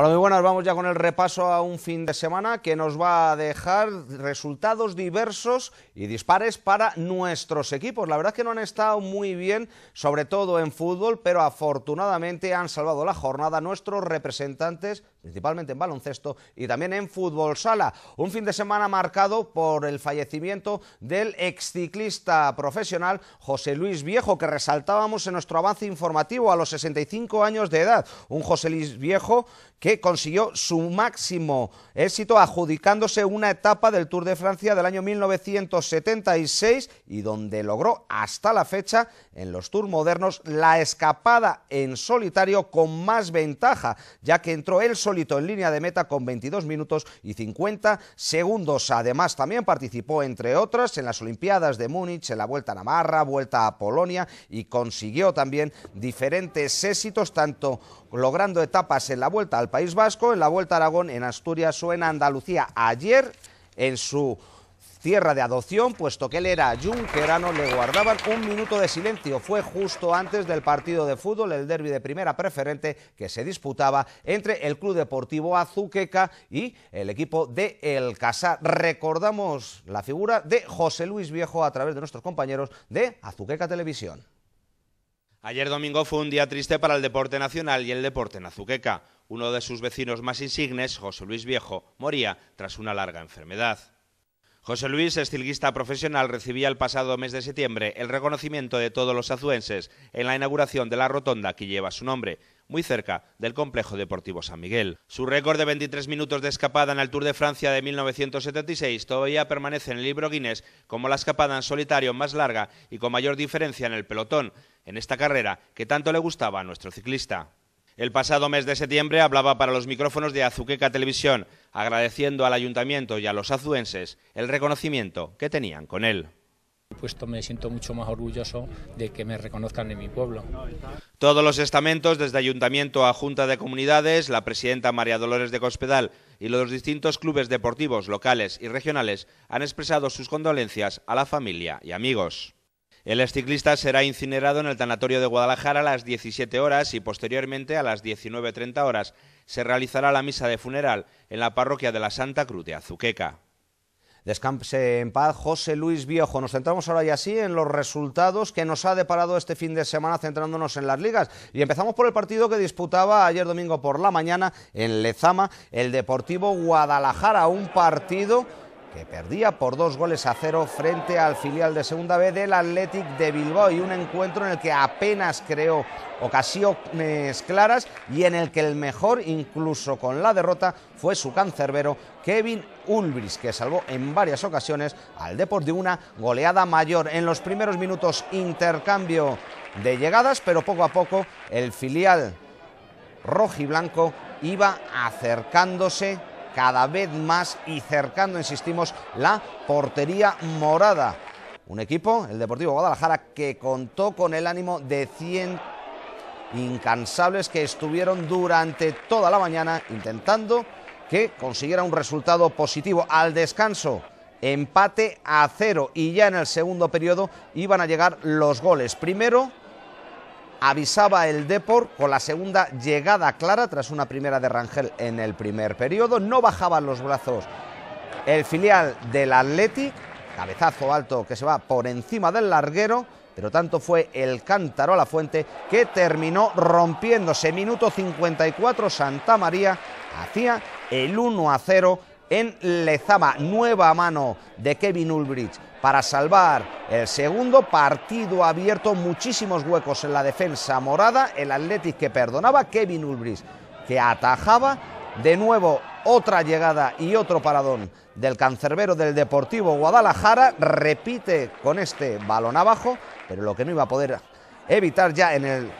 Hola, muy buenas. Vamos ya con el repaso a un fin de semana que nos va a dejar resultados diversos y dispares para nuestros equipos. La verdad es que no han estado muy bien, sobre todo en fútbol, pero afortunadamente han salvado la jornada nuestros representantes principalmente en baloncesto y también en fútbol sala. Un fin de semana marcado por el fallecimiento del exciclista profesional José Luis Viejo, que resaltábamos en nuestro avance informativo a los 65 años de edad. Un José Luis Viejo que consiguió su máximo éxito adjudicándose una etapa del Tour de Francia del año 1976 y donde logró hasta la fecha en los Tours modernos la escapada en solitario con más ventaja, ya que entró él solo en línea de meta con 22 minutos y 50 segundos. Además, también participó, entre otras, en las Olimpiadas de Múnich, en la Vuelta a Navarra, Vuelta a Polonia y consiguió también diferentes éxitos, tanto logrando etapas en la Vuelta al País Vasco, en la Vuelta a Aragón, en Asturias o en Andalucía. Ayer, en su Cierra de adopción, puesto que él era yunquerano, le guardaban un minuto de silencio. Fue justo antes del partido de fútbol, el derby de primera preferente, que se disputaba entre el Club Deportivo Azuqueca y el equipo de El Casa. Recordamos la figura de José Luis Viejo a través de nuestros compañeros de Azuqueca Televisión. Ayer domingo fue un día triste para el deporte nacional y el deporte en Azuqueca. Uno de sus vecinos más insignes, José Luis Viejo, moría tras una larga enfermedad. José Luis, estilguista profesional, recibía el pasado mes de septiembre el reconocimiento de todos los azuenses en la inauguración de la rotonda que lleva su nombre, muy cerca del complejo deportivo San Miguel. Su récord de 23 minutos de escapada en el Tour de Francia de 1976 todavía permanece en el libro Guinness como la escapada en solitario más larga y con mayor diferencia en el pelotón, en esta carrera que tanto le gustaba a nuestro ciclista. El pasado mes de septiembre hablaba para los micrófonos de Azuqueca Televisión, agradeciendo al ayuntamiento y a los azuenses el reconocimiento que tenían con él puesto pues me siento mucho más orgulloso de que me reconozcan en mi pueblo. Todos los estamentos, desde ayuntamiento a junta de comunidades, la presidenta María Dolores de Cospedal y los distintos clubes deportivos locales y regionales han expresado sus condolencias a la familia y amigos. El ciclista será incinerado en el tanatorio de Guadalajara a las 17 horas y posteriormente a las 19.30 horas se realizará la misa de funeral en la parroquia de la Santa Cruz de Azuqueca. Descanse en paz, José Luis Viejo. Nos centramos ahora y así en los resultados que nos ha deparado este fin de semana centrándonos en las ligas. Y empezamos por el partido que disputaba ayer domingo por la mañana en Lezama, el Deportivo Guadalajara, un partido que perdía por dos goles a cero frente al filial de segunda B del Athletic de Bilbao y un encuentro en el que apenas creó ocasiones claras y en el que el mejor, incluso con la derrota, fue su cancerbero Kevin Ulbriz que salvó en varias ocasiones al deporte de una goleada mayor. En los primeros minutos intercambio de llegadas, pero poco a poco el filial Blanco iba acercándose cada vez más y cercando, insistimos, la portería morada. Un equipo, el Deportivo Guadalajara, que contó con el ánimo de 100 incansables que estuvieron durante toda la mañana intentando que consiguiera un resultado positivo al descanso. Empate a cero y ya en el segundo periodo iban a llegar los goles. Primero avisaba el Depor con la segunda llegada clara tras una primera de Rangel en el primer periodo. No bajaban los brazos el filial del Atleti. cabezazo alto que se va por encima del larguero, pero tanto fue el cántaro a la fuente que terminó rompiéndose. Minuto 54, Santa María hacía el 1 a 0 en Lezama. Nueva mano de Kevin Ulbricht... para salvar el segundo partido abierto. Muchísimos huecos en la defensa morada. El Athletic que perdonaba, Kevin Ulbricht... que atajaba. De nuevo, otra llegada y otro paradón del cancerbero del Deportivo Guadalajara. Repite con este balón abajo, pero lo que no iba a poder evitar ya en el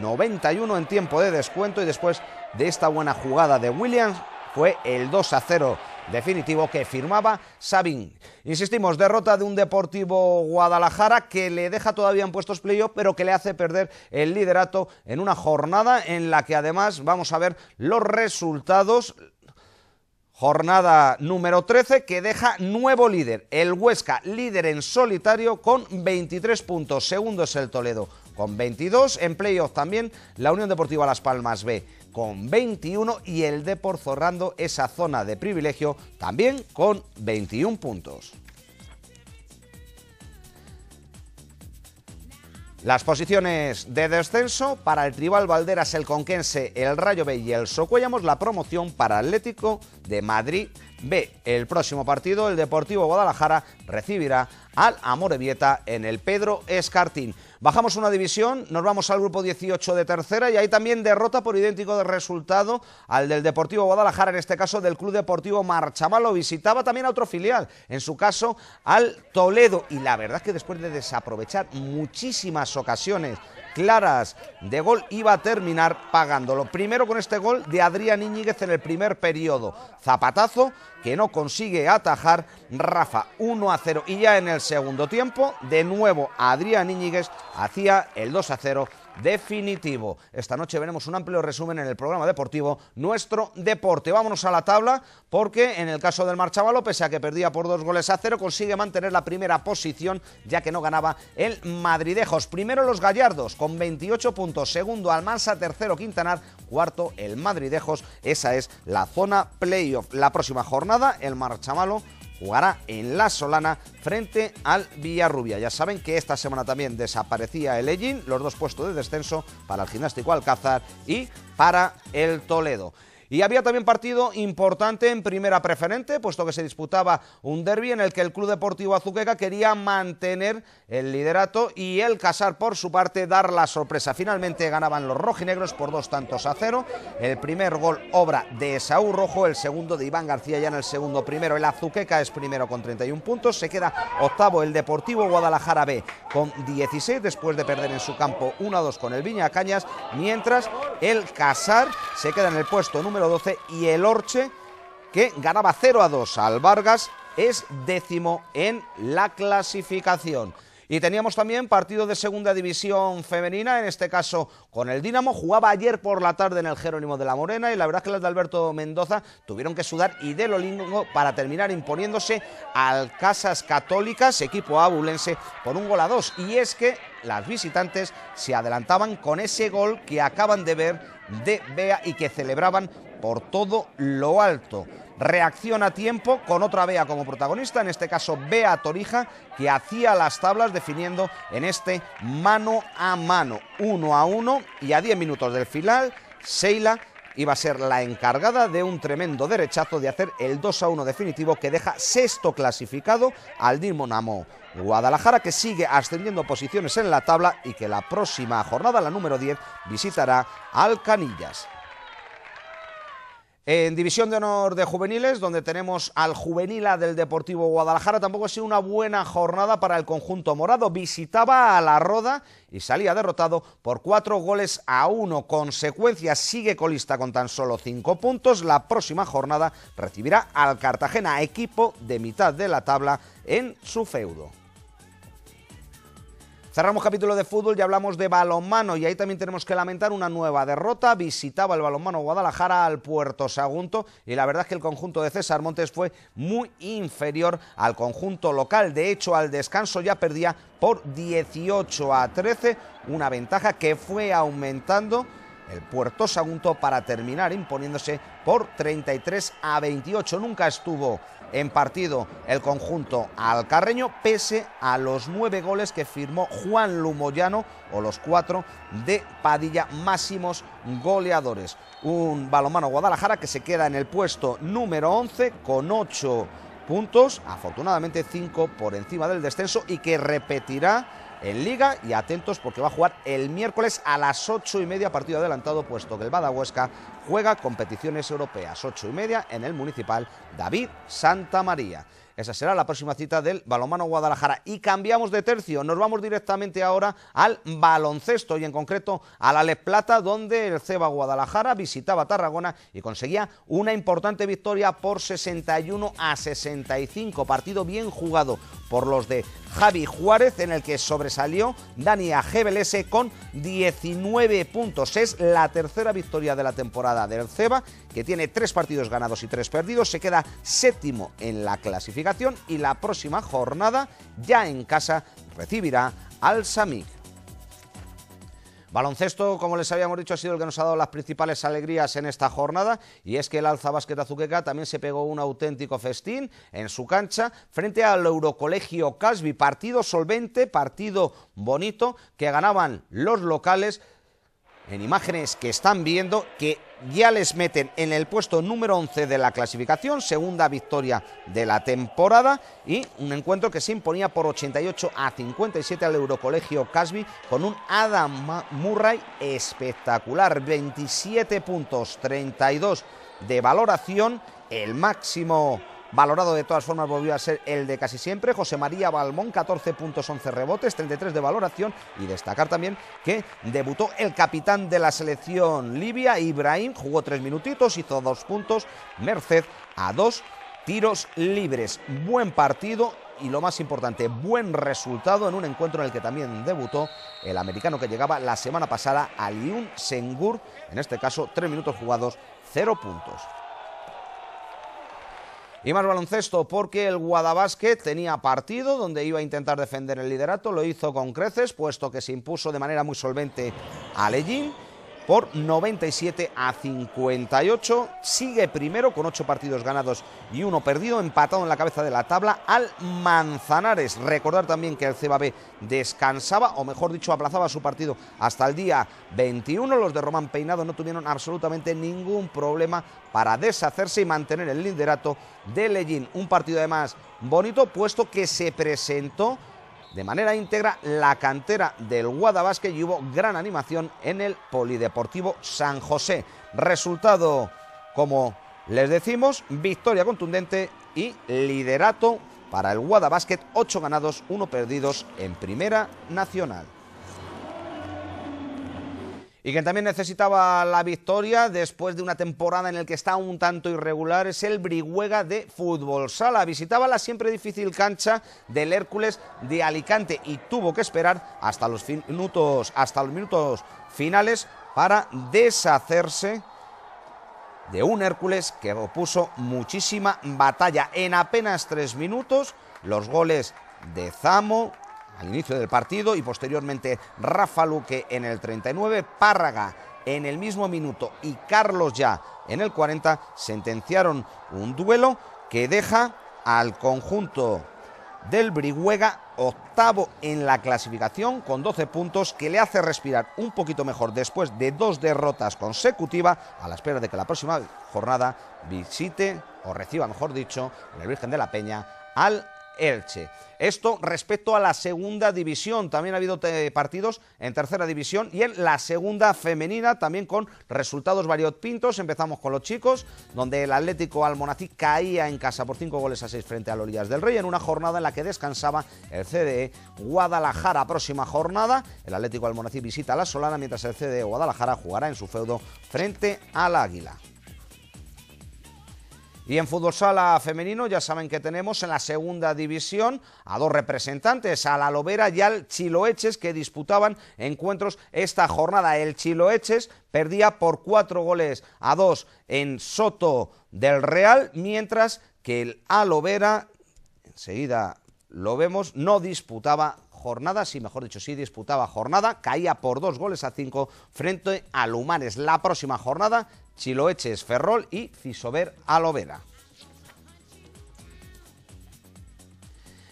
91 en tiempo de descuento y después de esta buena jugada de Williams fue el 2 a 0 definitivo que firmaba Sabin. Insistimos, derrota de un Deportivo Guadalajara que le deja todavía en puestos playoff, pero que le hace perder el liderato en una jornada en la que además vamos a ver los resultados. Jornada número 13 que deja nuevo líder, el Huesca, líder en solitario con 23 puntos. Segundo es el Toledo con 22. En playoff también la Unión Deportiva Las Palmas B con 21 y el Depor zorrando esa zona de privilegio también con 21 puntos. Las posiciones de descenso para el Tribal Valderas, el Conquense, el Rayo B y el Socuellamos, la promoción para Atlético de Madrid B. El próximo partido, el Deportivo Guadalajara recibirá al Amorebieta en el Pedro Escartín. Bajamos una división, nos vamos al grupo 18 de tercera y ahí también derrota por idéntico de resultado al del Deportivo Guadalajara, en este caso del Club Deportivo Marchamalo. Visitaba también a otro filial, en su caso al Toledo. Y la verdad es que después de desaprovechar muchísimas ocasiones claras de gol iba a terminar pagándolo. Primero con este gol de Adrián Íñiguez en el primer periodo. Zapatazo que no consigue atajar Rafa 1 a 0 y ya en el segundo tiempo de nuevo Adrián Íñiguez hacía el 2 a 0 definitivo. Esta noche veremos un amplio resumen en el programa deportivo Nuestro Deporte. Vámonos a la tabla porque en el caso del marchamalo, pese a que perdía por dos goles a cero, consigue mantener la primera posición ya que no ganaba el Madridejos. Primero los Gallardos con 28 puntos, segundo Almansa, tercero Quintanar, cuarto el Madridejos. Esa es la zona playoff. La próxima jornada el Marchamalo jugará en La Solana frente al Villarrubia. Ya saben que esta semana también desaparecía el Egin... los dos puestos de descenso para el Gimnástico Alcázar y para el Toledo. Y había también partido importante en primera preferente, puesto que se disputaba un derby en el que el Club Deportivo Azuqueca quería mantener el liderato y el Casar, por su parte, dar la sorpresa. Finalmente ganaban los rojinegros por dos tantos a cero. El primer gol obra de Saúl Rojo, el segundo de Iván García ya en el segundo primero. El Azuqueca es primero con 31 puntos. Se queda octavo el Deportivo Guadalajara B con 16 después de perder en su campo 1-2 con el Viña Cañas, mientras el Casar se queda en el puesto número 12 y el Orche que ganaba 0 a 2 al Vargas es décimo en la clasificación. Y teníamos también partido de segunda división femenina, en este caso con el Dinamo. Jugaba ayer por la tarde en el Jerónimo de la Morena y la verdad es que las de Alberto Mendoza tuvieron que sudar y de Lolingo para terminar imponiéndose al Casas Católicas, equipo abulense, por un gol a dos. Y es que las visitantes se adelantaban con ese gol que acaban de ver de Bea y que celebraban por todo lo alto. Reacciona a tiempo con otra Bea como protagonista, en este caso Bea Torija, que hacía las tablas definiendo en este mano a mano, uno a uno y a 10 minutos del final, Seila iba a ser la encargada de un tremendo derechazo de hacer el 2 a 1 definitivo que deja sexto clasificado al Dinamo Guadalajara que sigue ascendiendo posiciones en la tabla y que la próxima jornada, la número 10, visitará Alcanillas. En División de Honor de Juveniles, donde tenemos al Juvenila del Deportivo Guadalajara, tampoco ha sido una buena jornada para el conjunto morado. Visitaba a la Roda y salía derrotado por cuatro goles a uno. Consecuencia, sigue colista con tan solo cinco puntos. La próxima jornada recibirá al Cartagena, equipo de mitad de la tabla en su feudo. Cerramos capítulo de fútbol y hablamos de balonmano y ahí también tenemos que lamentar una nueva derrota. Visitaba el balonmano Guadalajara al Puerto Sagunto y la verdad es que el conjunto de César Montes fue muy inferior al conjunto local. De hecho, al descanso ya perdía por 18 a 13, una ventaja que fue aumentando el Puerto Sagunto para terminar imponiéndose por 33 a 28. Nunca estuvo en partido el conjunto alcarreño, pese a los nueve goles que firmó Juan Lumoyano o los cuatro de Padilla, máximos goleadores. Un balomano Guadalajara que se queda en el puesto número 11 con ocho puntos, afortunadamente cinco por encima del descenso y que repetirá en Liga y atentos porque va a jugar el miércoles a las 8 y media partido adelantado puesto que el Badahuesca juega competiciones europeas 8 y media en el municipal David Santa María. Esa será la próxima cita del balonmano Guadalajara. Y cambiamos de tercio, nos vamos directamente ahora al baloncesto y en concreto a la Les Plata, donde el Ceba Guadalajara visitaba Tarragona y conseguía una importante victoria por 61 a 65. Partido bien jugado por los de Javi Juárez, en el que sobresalió Dani Ajebelese con 19 puntos. Es la tercera victoria de la temporada del Ceba, que tiene tres partidos ganados y tres perdidos. Se queda séptimo en la clasificación y la próxima jornada ya en casa recibirá al Samic. Baloncesto, como les habíamos dicho, ha sido el que nos ha dado las principales alegrías en esta jornada y es que el Alza Básquet Azuqueca también se pegó un auténtico festín en su cancha frente al Eurocolegio Casbi. partido solvente, partido bonito que ganaban los locales en imágenes que están viendo que ya les meten en el puesto número 11 de la clasificación, segunda victoria de la temporada y un encuentro que se imponía por 88 a 57 al Eurocolegio Casby con un Adam Murray espectacular, 27 puntos, 32 de valoración, el máximo Valorado de todas formas volvió a ser el de casi siempre. José María Balmón, 14 puntos, 11 rebotes, 33 de valoración. Y destacar también que debutó el capitán de la selección libia, Ibrahim, jugó tres minutitos, hizo dos puntos, merced a dos tiros libres. Buen partido y lo más importante, buen resultado en un encuentro en el que también debutó el americano que llegaba la semana pasada, Aliun Sengur. En este caso, tres minutos jugados, cero puntos. Y más baloncesto, porque el guadabasque tenía partido donde iba a intentar defender el liderato, lo hizo con creces, puesto que se impuso de manera muy solvente a Legín por 97 a 58. Sigue primero con 8 partidos ganados y uno perdido, empatado en la cabeza de la tabla al Manzanares. Recordar también que el CBB descansaba, o mejor dicho, aplazaba su partido hasta el día 21. Los de Román Peinado no tuvieron absolutamente ningún problema para deshacerse y mantener el liderato de Leyín Un partido además bonito, puesto que se presentó de manera íntegra la cantera del Guadabasque y hubo gran animación en el Polideportivo San José. Resultado, como les decimos, victoria contundente y liderato para el Guadabasket, 8 ganados, 1 perdidos en Primera Nacional. Y quien también necesitaba la victoria después de una temporada en la que está un tanto irregular es el Brihuega de Fútbol Sala. Visitaba la siempre difícil cancha del Hércules de Alicante y tuvo que esperar hasta los minutos, hasta los minutos finales para deshacerse de un Hércules que opuso muchísima batalla. En apenas tres minutos, los goles de Zamo, al inicio del partido y posteriormente Rafa Luque en el 39, Párraga en el mismo minuto y Carlos ya en el 40 sentenciaron un duelo que deja al conjunto del Brihuega octavo en la clasificación con 12 puntos que le hace respirar un poquito mejor después de dos derrotas consecutivas a la espera de que la próxima jornada visite o reciba, mejor dicho, en el Virgen de la Peña al Elche. Esto respecto a la segunda división. También ha habido eh, partidos en tercera división y en la segunda femenina, también con resultados variopintos. Empezamos con los chicos, donde el Atlético Almonací caía en casa por cinco goles a seis frente a Lolillas del Rey en una jornada en la que descansaba el CDE Guadalajara. Próxima jornada, el Atlético Almonací visita a la Solana, mientras el CDE Guadalajara jugará en su feudo frente al Águila. Y en fútbol femenino ya saben que tenemos en la segunda división a dos representantes, la Alovera y al Chiloeches, que disputaban encuentros esta jornada. El Chiloeches perdía por cuatro goles a dos en Soto del Real, mientras que el Alovera, enseguida lo vemos, no disputaba jornada, sí, mejor dicho, sí disputaba jornada, caía por dos goles a cinco frente a Lumanes. La próxima jornada, Chiloeches Ferrol y Cisover Aloveda.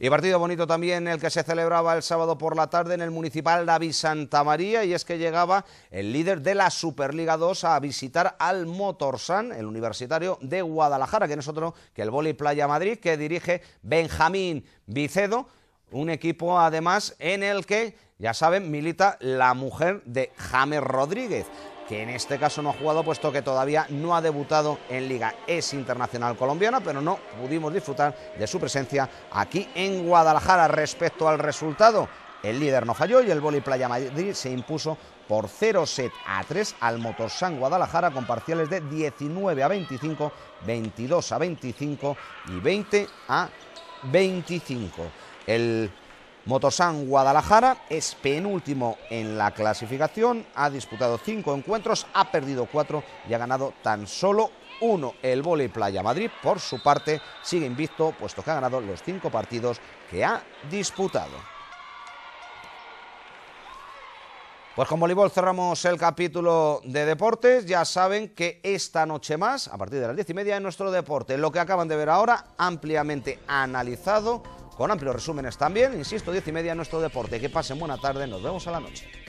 Y partido bonito también el que se celebraba el sábado por la tarde en el municipal David Santa María y es que llegaba el líder de la Superliga 2 a visitar al Motorsan, el universitario de Guadalajara, que no es otro que el Voli Playa Madrid, que dirige Benjamín Vicedo un equipo además en el que, ya saben, milita la mujer de James Rodríguez, que en este caso no ha jugado puesto que todavía no ha debutado en liga. Es internacional colombiana, pero no pudimos disfrutar de su presencia aquí en Guadalajara. Respecto al resultado, el líder no falló y el Boli Playa Madrid se impuso por 0 set a 3 al Motorsan Guadalajara con parciales de 19 a 25, 22 a 25 y 20 a 25. El Motosan Guadalajara es penúltimo en la clasificación, ha disputado cinco encuentros, ha perdido cuatro y ha ganado tan solo uno. El Volei Playa Madrid, por su parte, sigue invicto, puesto que ha ganado los cinco partidos que ha disputado. Pues con voleibol cerramos el capítulo de deportes. Ya saben que esta noche más, a partir de las diez y media, en nuestro deporte, lo que acaban de ver ahora, ampliamente analizado con amplios resúmenes también. Insisto, diez y media en nuestro deporte. Que pasen buena tarde, nos vemos a la noche.